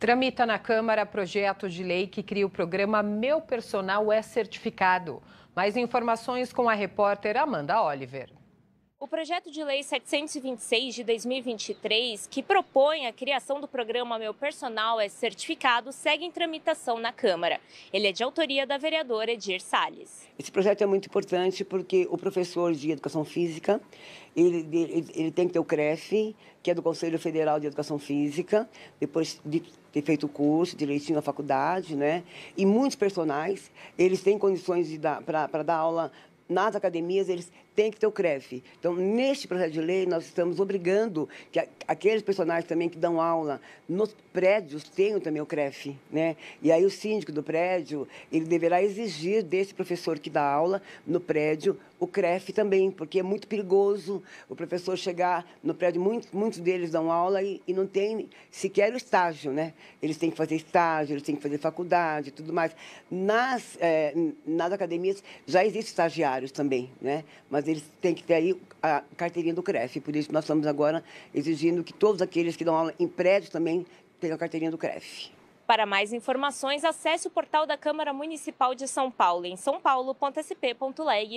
Tramita na Câmara projeto de lei que cria o programa Meu Personal é Certificado. Mais informações com a repórter Amanda Oliver. O projeto de lei 726 de 2023, que propõe a criação do programa Meu Personal é Certificado, segue em tramitação na Câmara. Ele é de autoria da vereadora Edir Salles. Esse projeto é muito importante porque o professor de educação física, ele, ele, ele tem que ter o CREF, que é do Conselho Federal de Educação Física, depois de ter feito o curso direitinho na faculdade, né? E muitos personagens, eles têm condições para dar, dar aula nas academias, eles tem que ter o CREF. Então, neste projeto de lei, nós estamos obrigando que aqueles personagens também que dão aula nos prédios tenham também o CREF, né? E aí o síndico do prédio, ele deverá exigir desse professor que dá aula no prédio o CREF também, porque é muito perigoso o professor chegar no prédio, muitos, muitos deles dão aula e, e não tem sequer o estágio, né? Eles têm que fazer estágio, eles têm que fazer faculdade e tudo mais. Nas, é, nas academias já existem estagiários também, né? Mas eles têm que ter aí a carteirinha do CREF. Por isso, nós estamos agora exigindo que todos aqueles que dão aula em prédios também tenham a carteirinha do CREF. Para mais informações, acesse o portal da Câmara Municipal de São Paulo em sãopaulo.sp.leg.br.